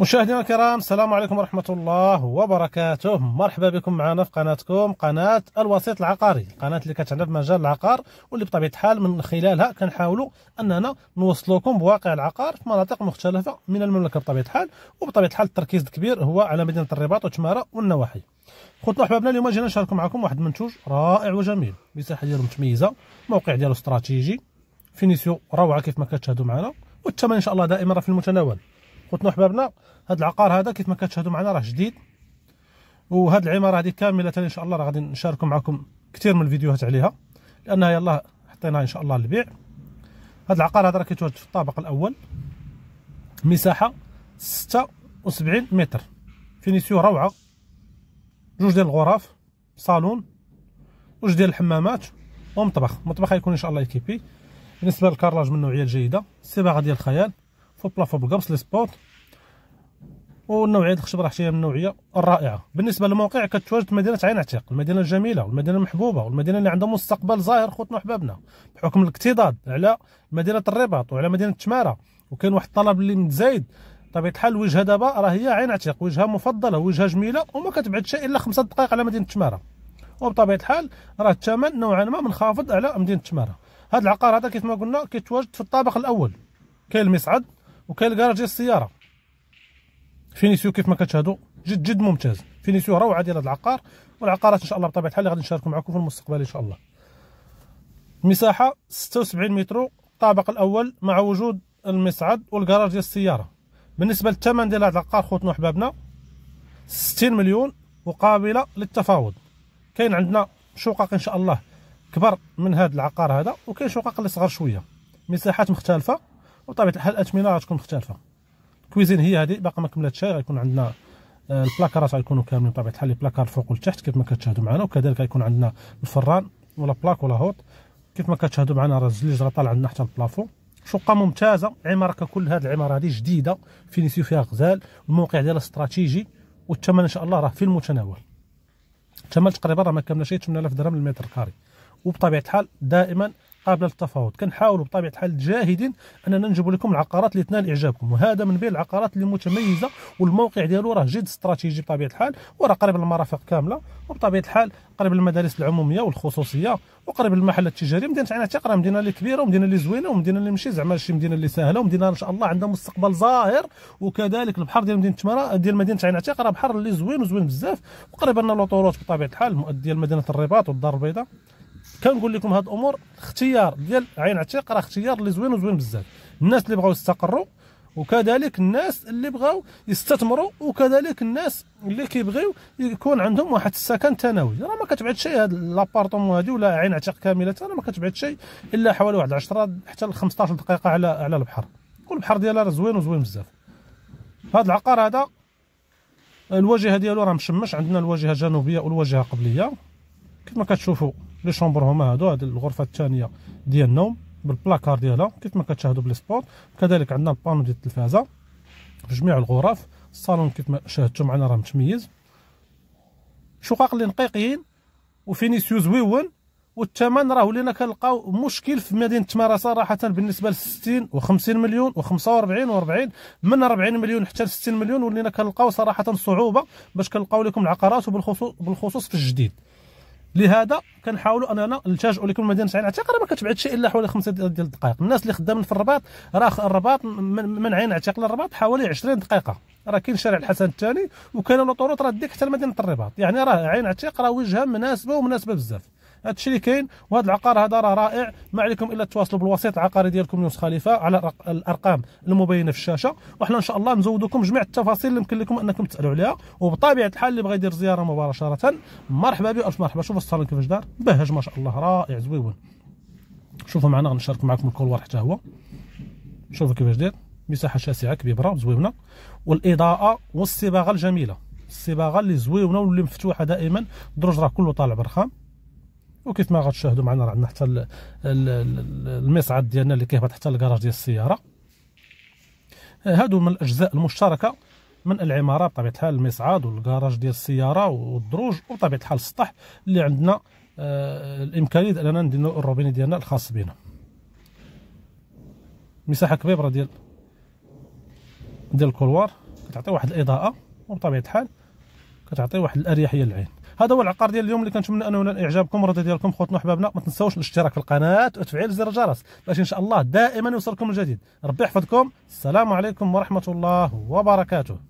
مشاهدينا الكرام السلام عليكم ورحمة الله وبركاته مرحبا بكم معنا في قناتكم قناة الوسيط العقاري القناة اللي كتعنى بمجال العقار واللي بطبيعة الحال من خلالها كنحاولوا أننا نوصلوكم بواقع العقار في مناطق مختلفة من المملكة بطبيعة الحال وبطبيعة الحال التركيز الكبير هو على مدينة الرباط وتمارة والنواحي خوتنا احبابنا اليوم جينا نشارك معكم واحد المنتوج رائع وجميل المساحة ديالو متميزة الموقع ديالو استراتيجي فينيسيو روعة كيف ما كتشاهدوا معنا والثمن ان شاء الله دائما في المتناول قلت له احبابنا هذا العقار هذا كيف ما كتشاهدوا معنا راه جديد وهذه العماره هذه كامله ان شاء الله راه غادي نشارك معكم كثير من الفيديوهات عليها لانها يلاه حطيناها ان شاء الله للبيع هذا العقار هذا راه كيتواجد في الطابق الاول مساحه 76 متر فينيسيو روعه جوج ديال الغرف صالون جوج ديال الحمامات ومطبخ المطبخ غيكون ان شاء الله ايكيبي بالنسبه للكارلاج من النوعيه الجيده الصباغه ديال الخيال في البلافو بالقبص لي سبوت والنوعيه الخشب راه شي من نوعيه رائعه بالنسبه للموقع كتواجد مدينه عين عتيق المدينه الجميله والمدينه المحبوبه والمدينه اللي عندها مستقبل زاهر خوتنا وحبابنا بحكم الاكتضاد على مدينه الرباط وعلى مدينه تماره وكاين واحد الطلب اللي متزايد بطبيعه الحال الوجهه دابا راه هي عين عتيق وجهه مفضله وجهه جميله وما كتبعدش الا خمسة دقائق على مدينه تماره وبطبيعه الحال راه الثمن نوعا ما منخفض على مدينه تماره هاد العقار هذا كيف ما قلنا كيتواجد في الطابق الاول كاين المصعد وكاين الكراج ديال السياره فينيسيو كيف ما كتشاهدوا جد جد ممتاز فينيسيو روعه ديال هذا العقار والعقارات ان شاء الله بطبيعه الحال اللي غادي نشاركوا معكم في المستقبل ان شاء الله مساحه 76 متر الطابق الاول مع وجود المصعد والكراج ديال السياره بالنسبه للثمن ديال هذا العقار خوتنا وحبابنا 60 مليون وقابله للتفاوض كاين عندنا شقق ان شاء الله كبر من هذا العقار هذا وكاين شقق اللي صغر شويه مساحات مختلفه وطبيعه الحال الاثمنه غتكون مختلفه الكويزين هي هذه باقا ما كملتش غيكون عندنا آه، البلاكارات غيكونوا كاملين بطبيعه الحال البلاكار الفوق والتحت كيف ما كتشاهدوا معنا وكذلك غيكون عندنا الفران ولا بلاك ولا هوط كيف ما كتشاهدوا معنا راه الزليج راه طالع عندنا حتى البلافون شقه ممتازه عماره ككل هذه العماره هذه جديده فينيسيو فيها غزال الموقع ديالها استراتيجي والثمن ان شاء الله راه في المتناول الثمن تقريبا راه ما كاملاش 8000 درهم للمتر كاري وبطبيعه الحال دائما قابله للتفاوض كنحاولوا بطبيعه الحال جاهدين اننا نجيبوا لكم العقارات اللي تنال اعجابكم وهذا من بين العقارات اللي متميزه والموقع ديالو راه جد استراتيجي بطبيعه الحال وراه قريب للمرافق كامله وبطبيعه الحال قريب للمدارس العموميه والخصوصيه وقريب للمحل التجاري مدينه عين عتيق راه مدينه اللي كبيره ومدينه اللي زوينه ومدينه اللي ماشي زعما شي مدينه اللي سهله ومدينه ان شاء الله عندها مستقبل زاهر وكذلك البحر ديال مدينه تمارا ديال مدينه عين عتيق راه بحر اللي زوين وزوين بزاف وقريب لنا لوطوروت بطبيعه الحال ديال مدينه الرباط والدار البيضاء كنقول لكم هاد الامور اختيار ديال عين عتيق راه اختيار اللي زوين وزوين بزاف الناس اللي بغاو يستقروا وكذلك الناس اللي بغاو يستثمروا وكذلك الناس اللي كيبغيو يكون عندهم واحد السكن ثانوي راه ما كتبعد شيء هاد لابارتمون هادي ولا عين عتيق كامله راه ما كتبعد شيء الا حوالي واحد 10 حتى ل 15 دقيقه على على البحر والبحر ديالها راه زوين وزوين بزاف هاد العقار هذا الواجهه ديالو راه مشمش عندنا الواجهه الجنوبيه والواجهه القبليه كما كتشوفوا لي شومبر هما هادو هاد الغرفه الثانيه ديال النوم بالبلاكار ديالها كيف ما كتشاهدوا بالسبوت كذلك عندنا البانو ديال التلفازه في جميع الغرف الصالون كيف ما شاهدتوا معنا راه متميز شقق اللي نقيقيين وفينيسيو زويون والثمن راه ولينا كنلقاو مشكل في مدينه تمارا صراحه بالنسبه ل 60 و50 مليون و45 و40 من 40 مليون حتى ل 60 مليون ولينا كنلقاو صراحه صعوبه باش كنلقاو لكم العقارات وبالخصوص بالخصوص في الجديد لهذا كنحاولوا اننا نلتجئوا لكم مدينه عين عتيق راه ما كتبعدش الا حوالي خمسة ديال الدقائق الناس اللي خدامين في الرباط راه الرباط من, من عين عتيق للرباط حوالي 20 دقيقه راه كاين شارع الحسن الثاني وكاين الاطروط راه ديك حتى لمدينه الرباط يعني راه عين عتيق راه وجهه مناسبه ومناسبه بزاف هذا الشيء اللي كاين وهذا العقار هذا راه رائع ما عليكم الا تواصلوا بالوسيط العقاري ديالكم يونس خليفه على الارقام المبينه في الشاشه وحنا ان شاء الله نزودكم جميع التفاصيل اللي يمكن لكم انكم تسالوا عليها وبطبيعه الحال اللي بغى يدير زياره مباشره مرحبا به الف مرحبا شوف الصالون كيفاش دار بهج ما شاء الله رائع زويون شوفوا معنا غنشارك معكم الكولوار حتى هو شوفوا كيفاش داير مساحه شاسعه كبيره زويونه والاضاءه والصباغه الجميله الصباغه اللي زويونه واللي مفتوحه دائما الدرج راه كله طالع برخام وكيف ما غتشاهدوا معنا راه عندنا حتى المصعد ديالنا اللي كيهبط حتى الكراج ديال السياره آه، هادو من الاجزاء المشتركه من العماره بطبيعه الحال المصعد والكراج ديال السياره والدروج وبطبيعه الحال السطح اللي عندنا آه، الامكانيه اننا نديرو الروبيني ديالنا الخاص بنا مساحه كبيره ديال ديال الكولوار كتعطي واحد الاضاءه وبطبيعه الحال كتعطي واحد الاريحيه للعين هذا هو العقار ديال اليوم اللي كنتمنى انه ينال اعجابكم الرضا ديالكم خوتنا وحبابنا ما تنساوش الاشتراك في القناه وتفعيل زر الجرس باش ان شاء الله دائما يوصلكم الجديد ربي يحفظكم السلام عليكم ورحمه الله وبركاته